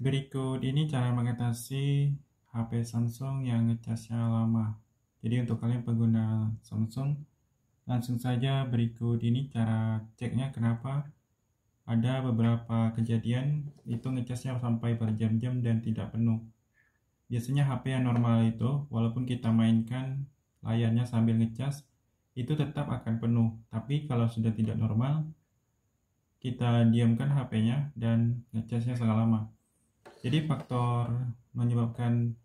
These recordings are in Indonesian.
Berikut ini cara mengatasi HP Samsung yang ngecasnya lama. Jadi untuk kalian pengguna Samsung, langsung saja berikut ini cara ceknya kenapa ada beberapa kejadian itu ngecasnya sampai berjam-jam dan tidak penuh. Biasanya HP yang normal itu, walaupun kita mainkan layarnya sambil ngecas, itu tetap akan penuh. Tapi kalau sudah tidak normal, kita diamkan HP-nya dan ngecasnya sangat lama. Jadi faktor menyebabkan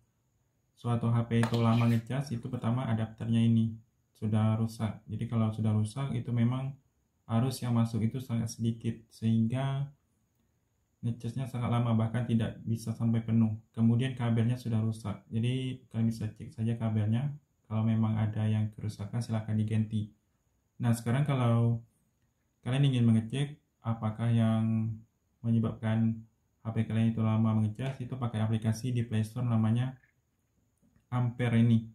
suatu HP itu lama ngecas itu pertama adapternya ini sudah rusak. Jadi kalau sudah rusak itu memang arus yang masuk itu sangat sedikit sehingga ngecasnya sangat lama bahkan tidak bisa sampai penuh. Kemudian kabelnya sudah rusak. Jadi kalian bisa cek saja kabelnya. Kalau memang ada yang kerusakan silahkan diganti. Nah sekarang kalau kalian ingin mengecek apakah yang menyebabkan HP kalian itu lama mengecas itu pakai aplikasi di Play Store namanya Ampere ini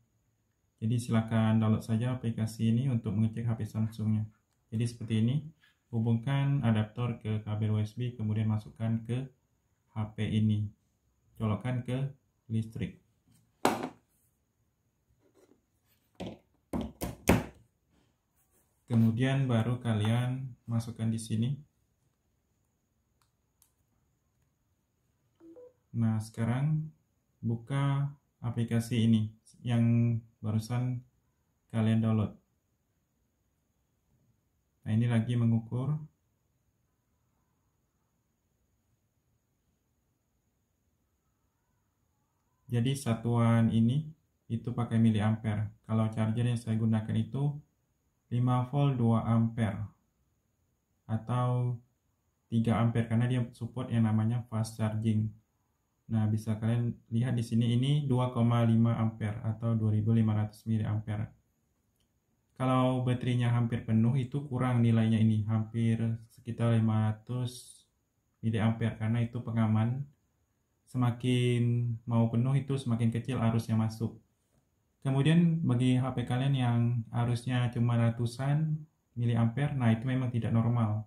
jadi silakan download saja aplikasi ini untuk mengecek HP Samsungnya jadi seperti ini hubungkan adaptor ke kabel USB kemudian masukkan ke HP ini colokkan ke listrik kemudian baru kalian masukkan di sini Nah, sekarang buka aplikasi ini yang barusan kalian download. Nah, ini lagi mengukur Jadi satuan ini itu pakai mili ampere Kalau charger yang saya gunakan itu 5 volt 2 ampere atau 3 ampere karena dia support yang namanya fast charging. Nah, bisa kalian lihat di sini ini 2,5 ampere atau 2500 ampere Kalau baterainya hampir penuh itu kurang nilainya ini, hampir sekitar 500 ampere karena itu pengaman. Semakin mau penuh itu semakin kecil arusnya masuk. Kemudian bagi HP kalian yang arusnya cuma ratusan ampere nah itu memang tidak normal.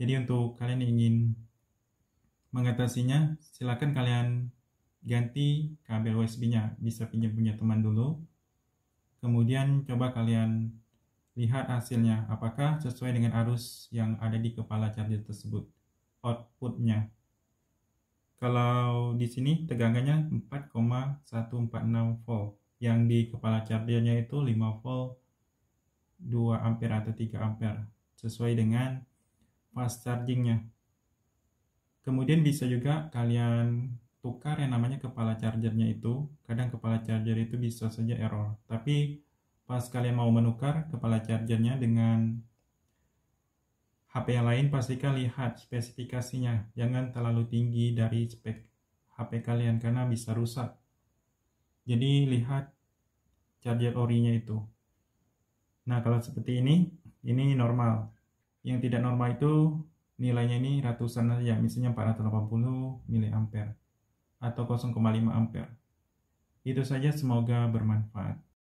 Jadi untuk kalian yang ingin mengatasinya, silakan kalian ganti kabel USB-nya. Bisa pinjam punya teman dulu. Kemudian coba kalian lihat hasilnya, apakah sesuai dengan arus yang ada di kepala charger tersebut. Outputnya. Kalau di sini tegangannya 4,146 volt. Yang di kepala chargernya itu 5 volt 2 ampere atau 3 ampere sesuai dengan fast chargingnya Kemudian bisa juga kalian tukar yang namanya kepala chargernya itu. Kadang kepala charger itu bisa saja error. Tapi pas kalian mau menukar kepala chargernya dengan HP yang lain pastikan lihat spesifikasinya. Jangan terlalu tinggi dari spek HP kalian karena bisa rusak. Jadi lihat charger orinya itu. Nah kalau seperti ini, ini normal. Yang tidak normal itu nilainya ini ratusan aja, misalnya 480 mA atau 0,5 ampere. Itu saja semoga bermanfaat.